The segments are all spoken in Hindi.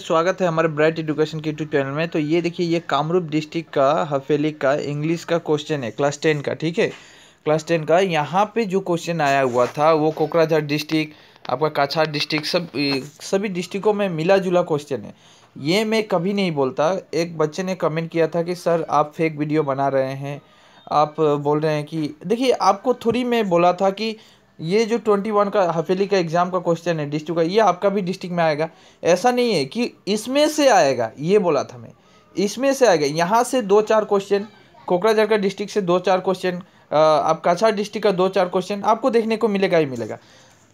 स्वागत है हमारे ब्राइट एजुकेशन के यूट्यूब चैनल में तो ये देखिए ये कामरूप डिस्ट्रिक्ट का हफेली का इंग्लिश का क्वेश्चन है क्लास टेन का ठीक है क्लास टेन का यहाँ पे जो क्वेश्चन आया हुआ था वो कोकराझार डिस्ट्रिक्ट आपका काछार डिस्ट्रिक्ट सब सभी डिस्ट्रिक्टों में मिला जुला क्वेश्चन है ये मैं कभी नहीं बोलता एक बच्चे ने कमेंट किया था कि सर आप फेक वीडियो बना रहे हैं आप बोल रहे हैं कि देखिए आपको थोड़ी मैं बोला था कि ये जो ट्वेंटी वन का हफेली का एग्ज़ाम का क्वेश्चन है डिस्ट्रिक्ट का ये आपका भी डिस्ट्रिक्ट में आएगा ऐसा नहीं है कि इसमें से आएगा ये बोला था मैं इसमें से आएगा यहाँ से दो चार क्वेश्चन कोकराझार का डिस्ट्रिक्ट से दो चार क्वेश्चन आप कछार डिस्ट्रिक्ट का दो चार क्वेश्चन आपको देखने को मिलेगा ही मिलेगा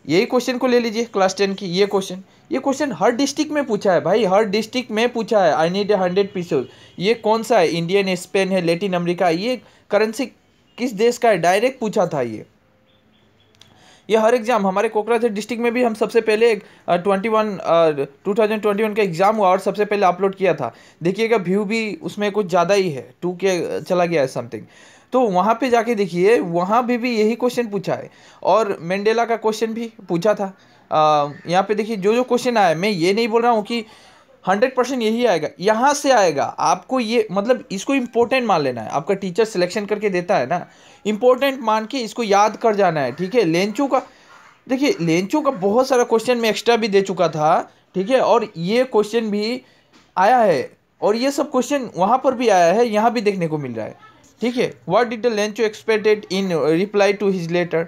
यही क्वेश्चन को ले लीजिए क्लास टेन की ये क्वेश्चन ये क्वेश्चन हर डिस्ट्रिक्ट में पूछा है भाई हर डिस्ट्रिक्ट में पूछा है I need a hundred pieces ये कौन सा है इंडियन स्पेन है लेटिन अमेरिका ये करेंसी किस देश का है डायरेक्ट पूछा था ये ये हर एग्ज़ाम हमारे कोकराझार डिस्ट्रिक्ट में भी हम सबसे पहले एक twenty one two thousand twenty one का एग्ज़ाम हुआ और सबसे पहले अपलोड किया था देखिएगा व्यू भी उसमें कुछ ज़्यादा ही है टू के चला गया है समथिंग तो वहाँ पे जाके देखिए वहाँ भी भी यही क्वेश्चन पूछा है और मैंडेला का क्वेश्चन भी पूछा था यहाँ पे देखिए जो जो क्वेश्चन आया मैं ये नहीं बोल रहा हूँ कि हंड्रेड परसेंट यही आएगा यहाँ से आएगा आपको ये मतलब इसको इम्पोर्टेंट मान लेना है आपका टीचर सिलेक्शन करके देता है ना इम्पोर्टेंट मान के इसको याद कर जाना है ठीक है लेंचू का देखिए लेंचू का बहुत सारा क्वेश्चन मैं एक्स्ट्रा भी दे चुका था ठीक है और ये क्वेश्चन भी आया है और ये सब क्वेश्चन वहाँ पर भी आया है यहाँ भी देखने को मिल रहा है ठीक है what did the Lencho expected in reply to his letter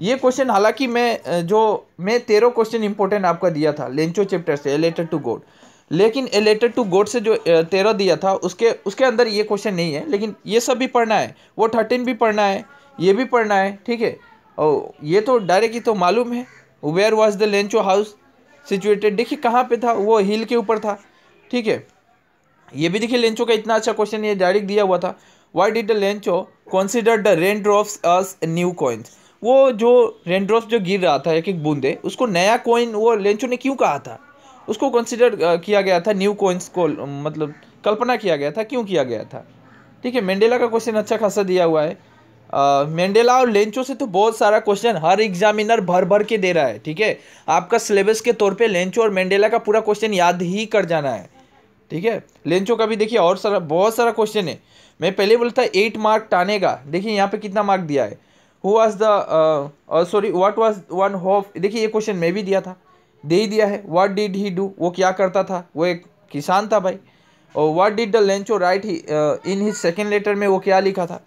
ये क्वेश्चन हालांकि मैं uh, जो मैं तेरह क्वेश्चन इंपॉर्टेंट आपका दिया था लेंचो चैप्टर से लेटर टू गोड लेकिन एलेटेड टू गोड से जो तेरह दिया था उसके उसके अंदर ये क्वेश्चन नहीं है लेकिन ये सब भी पढ़ना है वो थर्टीन भी पढ़ना है ये भी पढ़ना है ठीक है और ये तो डायरेक्ट ही तो मालूम है where was the Lencho house situated देखिए कहाँ पे था वो हिल के ऊपर था ठीक है ये भी देखिए लेंचो का इतना अच्छा क्वेश्चन ये डायरेक्ट दिया हुआ था why did the Lencho consider the rain drops as new coins वो जो रेन ड्रॉप्स जो गिर रहा था एक एक बूंदे उसको नया कॉइन वो लेंचो ने क्यों कहा था उसको कंसिडर किया गया था न्यू कोइंस को मतलब कल्पना किया गया था क्यों किया गया था ठीक है मेंडेला का क्वेश्चन अच्छा खासा दिया हुआ है मेंडेला और लेंचो से तो बहुत सारा क्वेश्चन हर एग्जामिनर भर भर के दे रहा है ठीक है आपका सिलेबस के तौर पे लेंचो और मेंडेला का पूरा क्वेश्चन याद ही कर जाना है ठीक है लेंचो का भी देखिए और सारा बहुत सारा क्वेश्चन है मैं पहले बोलता एट मार्क टाने का देखिए यहाँ पे कितना मार्क दिया है who was the sorry what was one hope देखिए ये क्वेश्चन मैं भी दिया था दे ही दिया है व्हाट डिड ही डू वो क्या करता था वो एक किसान था भाई और what did the Lencho write he in his second letter में वो क्या लिखा था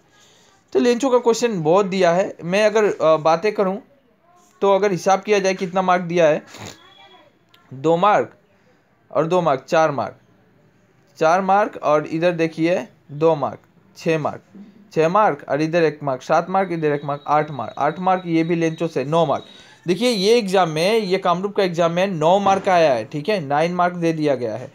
तो लेंचो का क्वेश्चन बहुत दिया है मैं अगर uh, बातें करूँ तो अगर हिसाब किया जाए कितना मार्क दिया है दो मार्क और दो मार्क चार मार्क चार मार्क और इधर देखिए दो मार्क छः मार्क छः मार्क और इधर एक मार्क सात मार्क इधर एक मार्क आठ मार्क आठ मार्क ये भी लेंचो से नौ मार्क देखिए ये एग्ज़ाम में ये कामरूप का एग्ज़ाम में नौ मार्क आया है ठीक है नाइन मार्क दे दिया गया है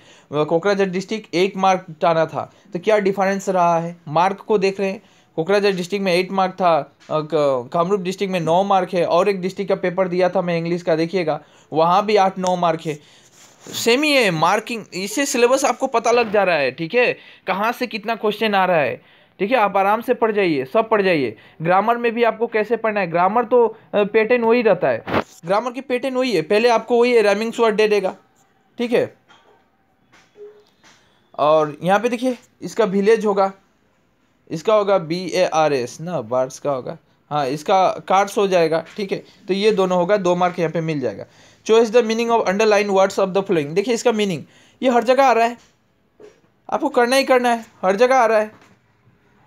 कोकराझार डिस्ट्रिक्ट एट मार्क टाना था तो क्या डिफरेंस रहा है मार्क को देख रहे हैं कोकराझार डिस्ट्रिक्ट में एट मार्क था कामरूप डिस्ट्रिक्ट में नौ मार्क है और एक डिस्ट्रिक्ट का पेपर दिया था मैं इंग्लिश का देखिएगा वहाँ भी आठ नौ मार्क है सेम ही है मार्किंग इससे सिलेबस आपको पता लग जा रहा है ठीक है कहाँ से कितना क्वेश्चन आ रहा है ठीक है आप आराम से पढ़ जाइए सब पढ़ जाइए ग्रामर में भी आपको कैसे पढ़ना है ग्रामर तो पेटर्न वही रहता है ग्रामर की पेटर्न वही है पहले आपको वही रैमिंग्स वर्ड दे देगा ठीक है और यहाँ पे देखिए इसका विलेज होगा इसका होगा बी ए आर एस ना बार्स का होगा हाँ इसका कार्ड्स हो जाएगा ठीक है तो ये दोनों होगा दो मार्क यहाँ पे मिल जाएगा choice the meaning of underline words of the following देखिए इसका मीनिंग ये हर जगह आ रहा है आपको करना ही करना है हर जगह आ रहा है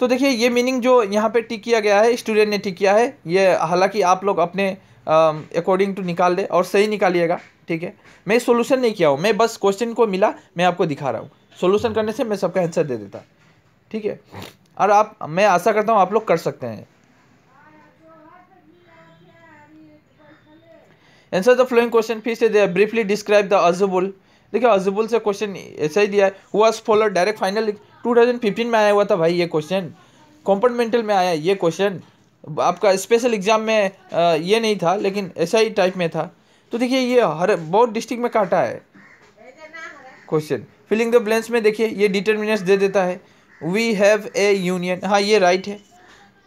तो देखिए ये मीनिंग जो यहाँ पे टिक किया गया है स्टूडेंट ने टिक किया है ये हालांकि आप लोग अपने अकॉर्डिंग टू निकाल दे और सही निकालिएगा ठीक है मैं सोल्यूशन नहीं किया हूँ मैं बस क्वेश्चन को मिला मैं आपको दिखा रहा हूँ सोल्यूशन करने से मैं सबका आंसर दे देता ठीक है और आप मैं आशा करता हूँ आप लोग कर सकते हैं एंसर द फ्लोइंग क्वेश्चन फिर से दे ब्रीफली डिस्क्राइब द अजबुल देखिए अजबुल से क्वेश्चन ऐसा ही दिया है हुआ फॉलो डायरेक्ट फाइनल 2015 में आया हुआ था भाई ये क्वेश्चन कॉम्पार्टमेंटल में आया ये क्वेश्चन आपका स्पेशल एग्ज़ाम में आ, ये नहीं था लेकिन ऐसा ही टाइप में था तो देखिए ये हर बहुत डिस्ट्रिक्ट में काटा है क्वेश्चन फिलिंग द ब्लेंस में देखिए ये डिटर्मिनेंट्स दे देता है वी हैव ए यूनियन हाँ ये राइट है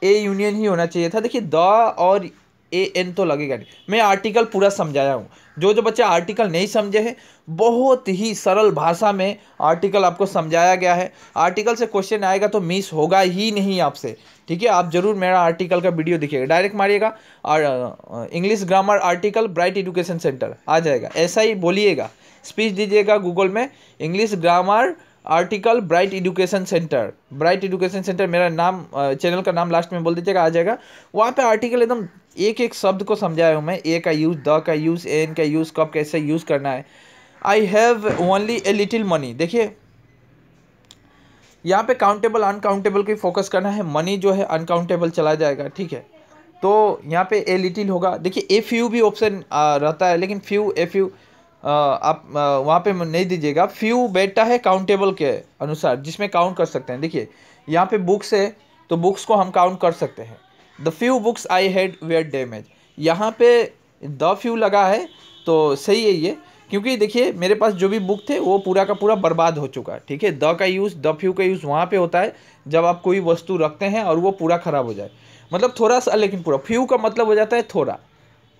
ए यूनियन ही होना चाहिए था देखिए द और ए एन तो लगेगा नहीं मैं आर्टिकल पूरा समझाया हूँ जो जो बच्चे आर्टिकल नहीं समझे हैं बहुत ही सरल भाषा में आर्टिकल आपको समझाया गया है आर्टिकल से क्वेश्चन आएगा तो मिस होगा ही नहीं आपसे ठीक है आप जरूर मेरा आर्टिकल का वीडियो देखिएगा डायरेक्ट मारिएगा और English grammar article Bright Education Centre आ जाएगा ऐसा ही बोलिएगा स्पीच दीजिएगा गूगल में English grammar article Bright Education Centre Bright Education Centre मेरा नाम चैनल का नाम लास्ट में बोल दीजिएगा आ जाएगा वहाँ पे आर्टिकल एकदम एक एक शब्द को समझाया हूँ मैं ए का यूज़ द का यूज़ एन का यूज़ कब कैसे यूज़ करना है I have only a little money देखिए यहाँ पे काउंटेबल अनकाउंटेबल की फोकस करना है मनी जो है अनकाउंटेबल चला जाएगा ठीक है तो यहाँ पे ए लिटिल होगा देखिए ए फ्यू भी ऑप्शन रहता है लेकिन फ्यू ए फ्यू आप वहाँ पे नहीं दीजिएगा फ्यू बेटा है काउंटेबल के अनुसार जिसमें काउंट कर सकते हैं देखिए यहाँ पे बुक्स है तो बुक्स को हम काउंट कर सकते हैं the few books I had were damage यहाँ पे द फ्यू लगा है तो सही है ये क्योंकि देखिए मेरे पास जो भी बुक थे वो पूरा का पूरा बर्बाद हो चुका है ठीक है द का यूज़ द फ्यू का यूज़ वहाँ पे होता है जब आप कोई वस्तु रखते हैं और वो पूरा ख़राब हो जाए मतलब थोड़ा सा लेकिन पूरा फ्यू का मतलब हो जाता है थोड़ा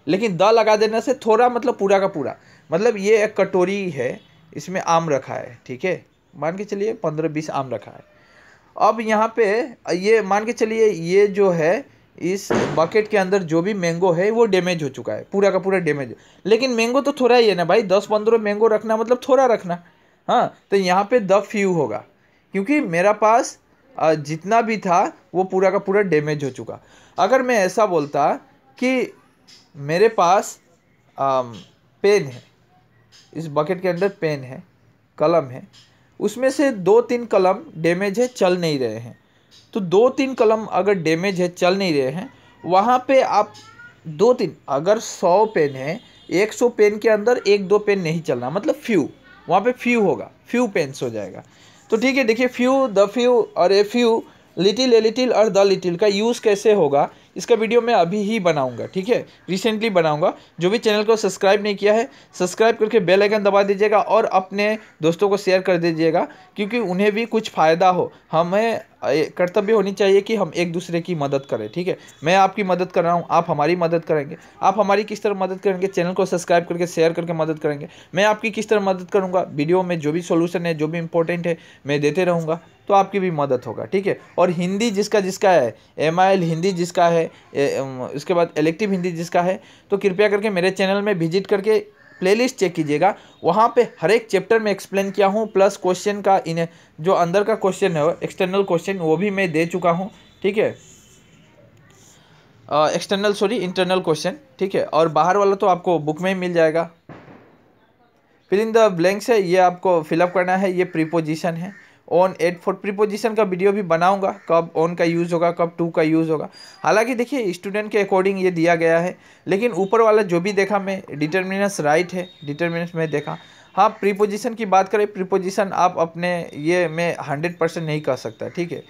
लेकिन द लगा देने से थोड़ा मतलब पूरा का पूरा मतलब ये एक कटोरी है इसमें आम रखा है ठीक है मान के चलिए पंद्रह बीस आम रखा है अब यहाँ पे ये मान के चलिए ये जो है इस बकेट के अंदर जो भी मैंगो है वो डैमेज हो चुका है पूरा का पूरा डैमेज लेकिन मैंगो तो थोड़ा ही है ना भाई दस पंद्रह मैंगो रखना मतलब थोड़ा रखना हाँ तो यहाँ पे द फ्यू होगा क्योंकि मेरा पास जितना भी था वो पूरा का पूरा डैमेज हो चुका अगर मैं ऐसा बोलता कि मेरे पास पेन है इस बकेट के अंदर पेन है कलम है उसमें से दो तीन कलम डैमेज है चल नहीं रहे हैं तो दो तीन कलम अगर डैमेज है चल नहीं रहे हैं वहाँ पे आप दो तीन अगर सौ पेन है एक सौ पेन के अंदर एक दो पेन नहीं चलना मतलब फ्यू वहाँ पे फ्यू होगा फ्यू पेन्स हो जाएगा तो ठीक है देखिए फ्यू द फ्यू और a few little a little और द लिटिल का यूज़ कैसे होगा इसका वीडियो मैं अभी ही बनाऊंगा ठीक है रिसेंटली बनाऊंगा जो भी चैनल को सब्सक्राइब नहीं किया है सब्सक्राइब करके बेल आइकन दबा दीजिएगा और अपने दोस्तों को शेयर कर दीजिएगा क्योंकि उन्हें भी कुछ फ़ायदा हो हमें कर्तव्य होनी चाहिए कि हम एक दूसरे की मदद करें ठीक है मैं आपकी मदद कर रहा हूँ आप हमारी मदद करेंगे आप हमारी किस तरह मदद करेंगे चैनल को सब्सक्राइब करके शेयर करके मदद करेंगे मैं आपकी किस तरह मदद करूँगा वीडियो में जो भी सोल्यूशन है जो भी इंपॉर्टेंट है मैं देते रहूँगा तो आपकी भी मदद होगा ठीक है और हिंदी जिसका जिसका है एम हिंदी जिसका है है उसके बाद इलेक्टिव हिंदी जिसका है तो कृपया करके मेरे चैनल में विजिट करके प्लेलिस्ट चेक कीजिएगा वहाँ पे हर एक चैप्टर में एक्सप्लेन किया हूँ प्लस क्वेश्चन का इन जो अंदर का क्वेश्चन है एक्सटर्नल क्वेश्चन वो भी मैं दे चुका हूँ ठीक है एक्सटर्नल सॉरी इंटरनल क्वेश्चन ठीक है और बाहर वाला तो आपको बुक में ही मिल जाएगा फिर इन द ब्लैंक्स है ये आपको फिलअप करना है ये प्रीपोजिशन है ऑन एट फोर प्रीपोजिशन का वीडियो भी बनाऊंगा कब ऑन का यूज़ होगा कब टू का यूज़ होगा हालांकि देखिए स्टूडेंट के अकॉर्डिंग ये दिया गया है लेकिन ऊपर वाला जो भी देखा मैं डिटर्मिनस राइट है डिटर्मिनस में देखा हाँ प्रीपोजिशन की बात करें प्रीपोजिशन आप अपने ये मैं हंड्रेड परसेंट नहीं कर सकता ठीक है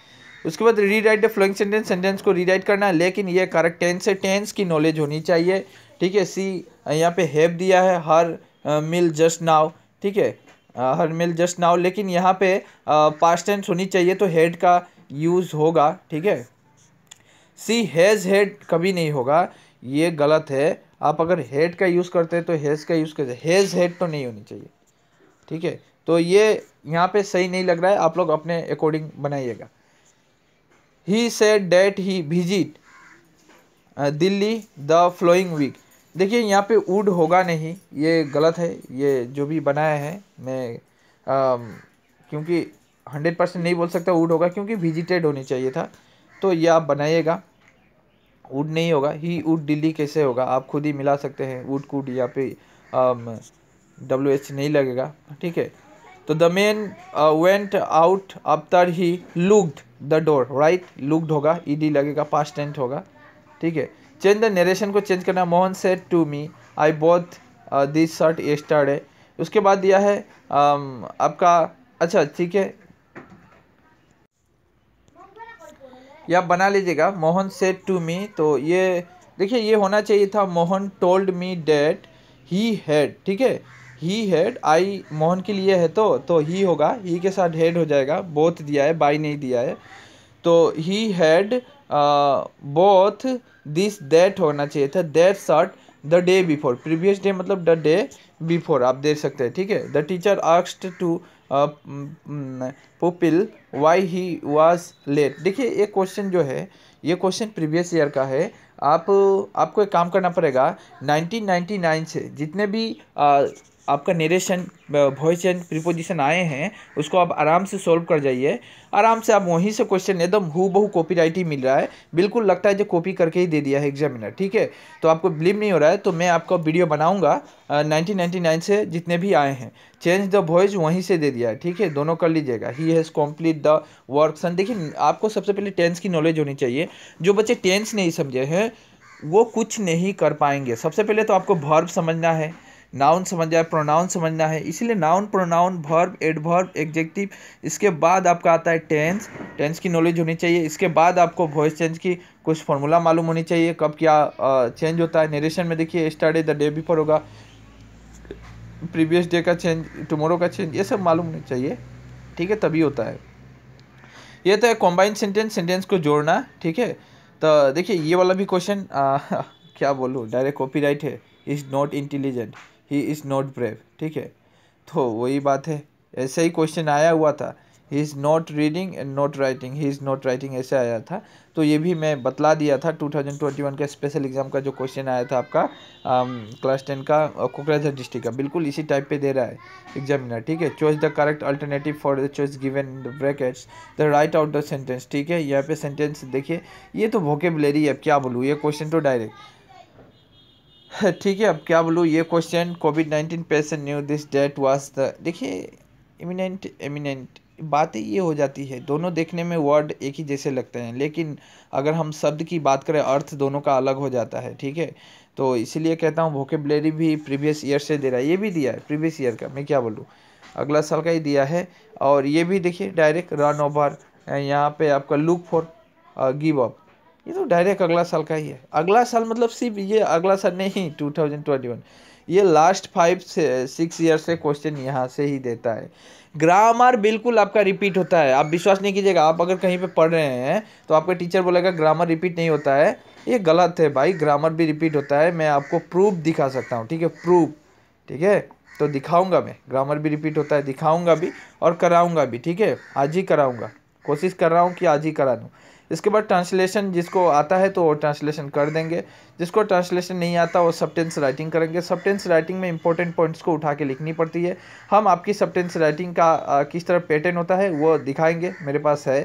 उसके बाद rewrite the following sentence sentence को रीराइट करना है लेकिन ये करेक्ट टेंस है टेंस की नॉलेज होनी चाहिए ठीक है सी यहाँ पे हैव दिया है हर मिल जस्ट नाउ ठीक है हर मेल जस्ट नाउ लेकिन यहाँ पे पास टेंस होनी चाहिए तो हेड का यूज़ होगा ठीक है सी हैज़ हेड कभी नहीं होगा ये गलत है आप अगर हेड का यूज़ करते हैं तो हेज़ का यूज़ करते हेज़ हेड तो नहीं होनी चाहिए ठीक है तो ये यहाँ पे सही नहीं लग रहा है आप लोग अपने अकॉर्डिंग बनाइएगा he said that he visit Delhi the following week देखिए यहाँ पे वुड होगा नहीं ये गलत है ये जो भी बनाया है मैं क्योंकि हंड्रेड परसेंट नहीं बोल सकता वुड होगा क्योंकि विजिटेड होनी चाहिए था तो ये आप बनाइएगा वुड नहीं होगा ही वुड दिल्ली कैसे होगा आप खुद ही मिला सकते हैं वुड कूड यहाँ पे डब्ल्यू एच नहीं लगेगा ठीक है तो the man went out after he looked the door right looked होगा ई e डी लगेगा पास्ट टेंट होगा ठीक है चेंज द नरेशन को चेंज करना Mohan said to me I bought this shirt yesterday उसके बाद दिया है um, आपका अच्छा ठीक है या बना लीजिएगा मोहन सेट टू मी तो ये देखिए ये होना चाहिए था Mohan told me that he had ठीक है ही हैड आई मोहन के लिए है तो तो ही होगा ही के साथ हेड हो जाएगा बोथ दिया है बाई नहीं दिया है तो he had bought this that होना चाहिए था that shot the day before previous day मतलब द डे बिफोर आप देख सकते हैं ठीक है the teacher asked to pupil why he was late देखिए ये क्वेश्चन जो है ये क्वेश्चन प्रीवियस ईयर का है आप आपको एक काम करना पड़ेगा 1999 से जितने भी uh, आपका नरेशन वॉइस एंड प्रीपोजिशन आए हैं उसको आप आराम से सॉल्व कर जाइए आराम से आप वहीं से क्वेश्चन एकदम हु बहु कॉपी राइट ही मिल रहा है बिल्कुल लगता है जो कॉपी करके ही दे दिया है एग्जामिनर ठीक है तो आपको बिलीव नहीं हो रहा है तो मैं आपका वीडियो बनाऊँगा नाइनटीन से जितने भी आए हैं चेंज द वॉइस वहीं से दे दिया है ठीक है दोनों कर लीजिएगा he has complete the work soon देखिए आपको सबसे पहले टेंस की नॉलेज होनी चाहिए जो बच्चे टेंस नहीं समझे हैं वो कुछ नहीं कर पाएंगे सबसे पहले तो आपको भर्व समझना है नाउन समझना है प्रोनाउन समझना है इसीलिए noun pronoun ad adverb adjective इसके बाद आपका आता है टेंस टेंस की नॉलेज होनी चाहिए इसके बाद आपको वॉइस चेंज की कुछ फॉर्मूला मालूम होनी चाहिए कब क्या चेंज होता है नरेशन में देखिए स्टार्ट द डे बिफोर होगा प्रीवियस डे का चेंज टुमोरो का चेंज ये सब मालूम होना चाहिए ठीक है तभी होता है ये तो है कॉम्बाइंड सेंटेंस सेंटेंस को जोड़ना ठीक है तो देखिए ये वाला भी क्वेश्चन क्या बोलूँ डायरेक्ट कॉपीराइट है is not intelligent he is not brave ठीक है तो वही बात है ऐसे ही क्वेश्चन आया हुआ था he is not reading and not writing he is not writing ऐसे आया था तो ये भी मैं बतला दिया था 2021 का स्पेशल एग्ज़ाम का जो क्वेश्चन आया था आपका क्लास um, टेन का कोकराझार डिस्ट्रिक्ट का बिल्कुल इसी टाइप पे दे रहा है एग्जामिनर ठीक है choice the correct alternative for the choice given the brackets the write out the sentence ठीक है यहाँ पे सेंटेंस देखिए ये तो वोकेबलेरी है क्या बोलूँ ये क्वेश्चन तो डायरेक्ट ठीक है अब क्या बोलूँ ये question COVID nineteen patient knew this that was the देखिए इमिनेंट इमिनेंट बातें ये हो जाती है दोनों देखने में वर्ड एक ही जैसे लगते हैं लेकिन अगर हम शब्द की बात करें अर्थ दोनों का अलग हो जाता है ठीक है तो इसीलिए कहता हूँ वोकेबलरी भी प्रीवियस ईयर से दे रहा है ये भी दिया है प्रीवियस ईयर का मैं क्या बोलूँ अगला साल का ही दिया है और ये भी देखिए डायरेक्ट रन ओवर यहाँ पे आपका लुक फॉर गिव अप ये तो डायरेक्ट अगला साल का ही है अगला साल मतलब सिर्फ ये अगला साल नहीं टू थाउजेंड ट्वेंटी वन ये लास्ट फाइव से सिक्स ईयर से क्वेश्चन यहाँ से ही देता है ग्रामर बिल्कुल आपका रिपीट होता है आप विश्वास नहीं कीजिएगा आप अगर कहीं पे पढ़ रहे हैं तो आपका टीचर बोलेगा ग्रामर रिपीट नहीं होता है ये गलत है भाई ग्रामर भी रिपीट होता है मैं आपको प्रूफ दिखा सकता हूँ ठीक है प्रूफ ठीक है तो दिखाऊंगा मैं ग्रामर भी रिपीट होता है दिखाऊंगा भी और कराऊंगा भी ठीक है आज ही कराऊंगा कोशिश कर रहा हूँ कि आज ही करा दूँ इसके बाद ट्रांसलेशन जिसको आता है तो वो ट्रांसलेशन कर देंगे जिसको ट्रांसलेशन नहीं आता वो सबटेंस राइटिंग करेंगे सबटेंस राइटिंग में इंपॉर्टेंट पॉइंट्स को उठा के लिखनी पड़ती है हम आपकी सबटेंस राइटिंग का आ, किस तरह पैटर्न होता है वो दिखाएंगे मेरे पास है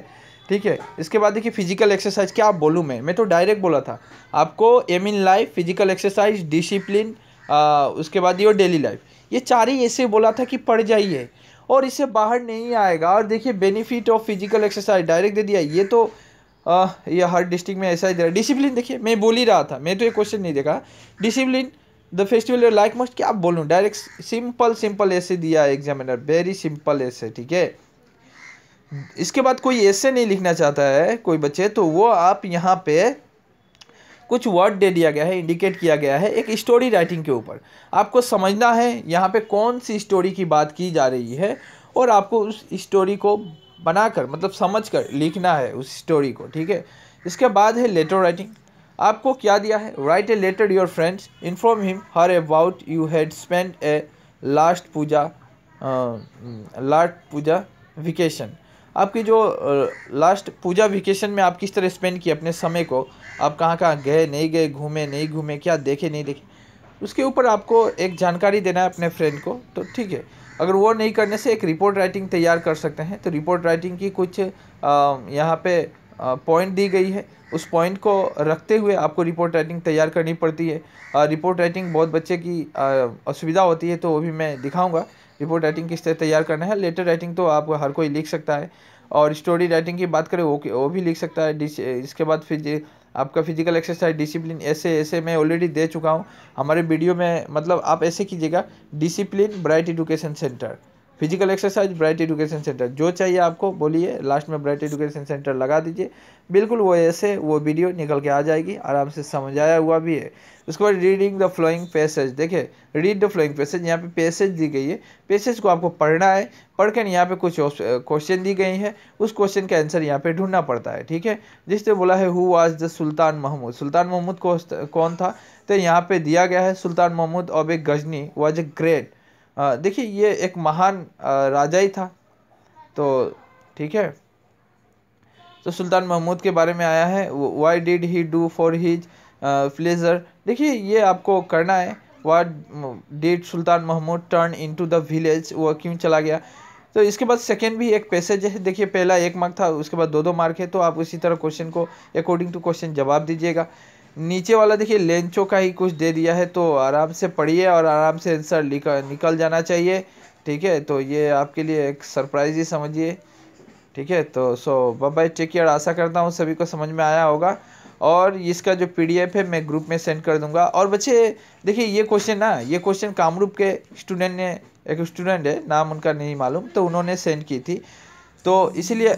ठीक है इसके बाद देखिए फिजिकल एक्सरसाइज क्या आप बोलूँ मैं मैं तो डायरेक्ट बोला था आपको aim in life physical exercise discipline उसके बाद ये डेली लाइफ ये चार ही ऐसे बोला था कि पढ़ जाइए और इससे बाहर नहीं आएगा और देखिए benefit of physical exercise direct दे दिया ये तो ये हर डिस्ट्रिक्ट में ऐसा ही दे रहा है डिसिप्लिन देखिए मैं बोल ही रहा था मैं तो ये क्वेश्चन नहीं देखा discipline the festival like must क्या बोलूँ डायरेक्ट सिंपल सिंपल ऐसे दिया है एग्जामिनर वेरी सिंपल ऐसे ठीक है इसके बाद कोई ऐसे नहीं लिखना चाहता है कोई बच्चे तो वो आप यहाँ पे कुछ वर्ड दे दिया गया है इंडिकेट किया गया है एक स्टोरी राइटिंग के ऊपर आपको समझना है यहाँ पे कौन सी स्टोरी की बात की जा रही है और आपको उस स्टोरी को बनाकर मतलब समझ कर लिखना है उस स्टोरी को ठीक है इसके बाद है लेटर राइटिंग आपको क्या दिया है write a letter your friends inform him her about you had spend a last Puja last Puja vacation आपकी जो लास्ट पूजा वेकेशन में आप किस तरह स्पेंड किए अपने समय को आप कहाँ कहाँ गए नहीं गए घूमे नहीं घूमे क्या देखे नहीं देखे उसके ऊपर आपको एक जानकारी देना है अपने फ्रेंड को तो ठीक है अगर वो नहीं करने से एक रिपोर्ट राइटिंग तैयार कर सकते हैं तो रिपोर्ट राइटिंग की कुछ यहाँ पे पॉइंट दी गई है उस पॉइंट को रखते हुए आपको रिपोर्ट राइटिंग तैयार करनी पड़ती है रिपोर्ट राइटिंग बहुत बच्चे की असुविधा होती है तो वो भी मैं दिखाऊंगा रिपोर्ट राइटिंग किस तरह तैयार करना है लेटर राइटिंग तो आप हर कोई लिख सकता है और स्टोरी राइटिंग की बात करें वो वो भी लिख सकता है इसके बाद फिर आपका फिजिकल एक्सरसाइज डिसिप्लिन ऐसे ऐसे मैं ऑलरेडी दे चुका हूँ हमारे वीडियो में मतलब आप ऐसे कीजिएगा discipline Bright Education Centre physical exercise Bright Education Centre जो चाहिए आपको बोलिए लास्ट में ब्राइट एजुकेशन सेंटर लगा दीजिए बिल्कुल वो ऐसे वो वीडियो निकल के आ जाएगी आराम से समझाया हुआ भी है उसके बाद रीडिंग द फ्लोइंग पैसेज देखिए रीड द फ्लोइंग पैसेज यहाँ पे पैसेज दी गई है पैसेज को आपको पढ़ना है पढ़ कर यहाँ पे कुछ क्वेश्चन दी गई है उस क्वेश्चन का आंसर यहाँ पे ढूंढना पड़ता है ठीक है जिसने बोला है who was the Sultan Mahmud Sultan Mahmud कौन था तो यहाँ पे दिया गया है सुल्तान महमूद अब of Ghazni was a great देखिए ये एक महान राजा ही था तो ठीक है तो सुल्तान महमूद के बारे में आया है why did he do for his pleasure देखिए ये आपको करना है what did Sultan Mahmud turn into the द विलेज वह क्यों चला गया तो इसके बाद सेकेंड भी एक पैसेज है देखिए पहला एक मार्क था उसके बाद दो दो मार्क है तो आप उसी तरह क्वेश्चन को अकॉर्डिंग टू क्वेश्चन जवाब दीजिएगा नीचे वाला देखिए लेंचो का ही कुछ दे दिया है तो आराम से पढ़िए और आराम से आंसर निकल जाना चाहिए ठीक है तो ये आपके लिए एक सरप्राइज ही समझिए ठीक है तो सो बाय टेक केयर आशा करता हूँ सभी को समझ में आया होगा और इसका जो पीडीएफ है मैं ग्रुप में सेंड कर दूंगा और बच्चे देखिए ये क्वेश्चन ना ये क्वेश्चन कामरूप के स्टूडेंट ने एक स्टूडेंट है नाम उनका नहीं मालूम तो उन्होंने सेंड की थी तो इसीलिए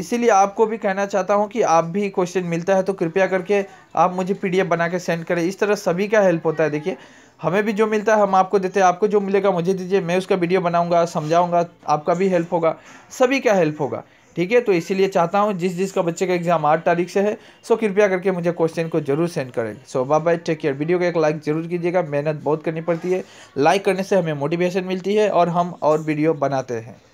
इसीलिए आपको भी कहना चाहता हूँ कि आप भी क्वेश्चन मिलता है तो कृपया करके आप मुझे एफ बना के सेंड करें इस तरह सभी का हेल्प होता है देखिए हमें भी जो मिलता है हम आपको देते हैं आपको जो मिलेगा मुझे दीजिए मैं उसका वीडियो बनाऊँगा समझाऊंगा आपका भी हेल्प होगा सभी का हेल्प होगा ठीक है तो इसीलिए चाहता हूँ जिस जिस का बच्चे का एग्जाम आठ तारीख से है सो कृपया करके मुझे क्वेश्चन को जरूर सेंड करें so bye bye take care video को एक लाइक जरूर कीजिएगा मेहनत बहुत करनी पड़ती है लाइक करने से हमें मोटिवेशन मिलती है और हम और वीडियो बनाते हैं